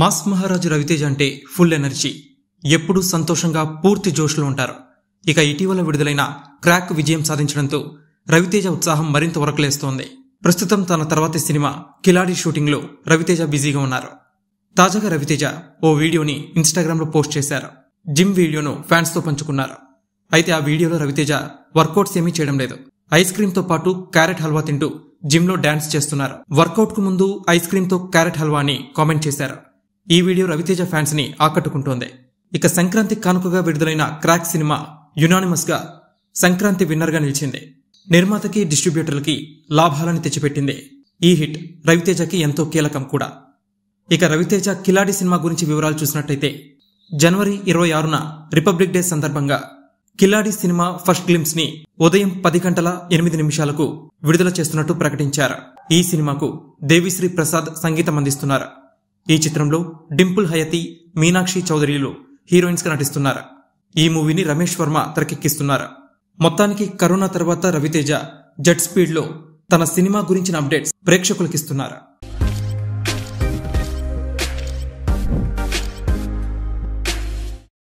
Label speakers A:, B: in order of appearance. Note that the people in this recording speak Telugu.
A: మాస్ మహారాజు రవితేజ్ అంటే ఫుల్ ఎనర్జీ ఎప్పుడూ సంతోషంగా పూర్తి జోష్లో ఉంటారు ఇక ఇటీవల విడుదలైన క్రాక్ విజయం సాధించడంతో రవితేజ ఉత్సాహం మరింత ఉరకలేస్తోంది ప్రస్తుతం తన తర్వాతి సినిమా కిలాడి షూటింగ్లో రవితేజ బిజీగా ఉన్నారు తాజాగా రవితేజ ఓ వీడియోని ఇన్స్టాగ్రామ్లో పోస్ట్ చేశారు జిమ్ వీడియోను ఫ్యాన్స్తో పంచుకున్నారు అయితే ఆ వీడియోలో రవితేజ వర్కౌట్స్ ఏమీ చేయడం లేదు ఐస్ క్రీమ్తో పాటు క్యారెట్ హల్వా తింటూ జిమ్లో డాన్స్ చేస్తున్నారు వర్కౌట్కు ముందు ఐస్ క్రీమ్తో క్యారెట్ హల్వా అని కామెంట్ చేశారు ఈ వీడియో రవితేజ ఫ్యాన్స్ ని ఆకట్టుకుంటోంది ఇక సంక్రాంతి కానుకగా విడుదలైన క్రాక్ సినిమా యునానిమస్ గా సంక్రాంతి విన్నర్ గా నిలిచింది నిర్మాతకి డిస్ట్రిబ్యూటర్లకి లాభాలను తెచ్చిపెట్టింది ఈ హిట్ రవితేజకి ఎంతో కీలకం కూడా ఇక రవితేజ కిలాడి సినిమా గురించి వివరాలు చూసినట్టయితే జనవరి ఇరవై ఆరున రిపబ్లిక్ డే సందర్భంగా కిలాడి సినిమా ఫస్ట్ గ్లిమ్స్ ని ఉదయం పది గంటల ఎనిమిది నిమిషాలకు విడుదల చేస్తున్నట్టు ప్రకటించారు ఈ సినిమాకు దేవిశ్రీ ప్రసాద్ సంగీతం అందిస్తున్నారు ఈ చిత్రంలో డింపుల్ హయతి మీనాక్షి చౌదరిలు గా నటిస్తున్నారు ఈ మూవీని రమేష్ వర్మ తెరకెక్కిస్తున్నారు మొత్తానికి కరోనా తర్వాత రవితేజ జెట్ స్పీడ్లో తన సినిమా గురించిన అప్డేట్స్ ప్రేక్షకులకిస్తున్నారా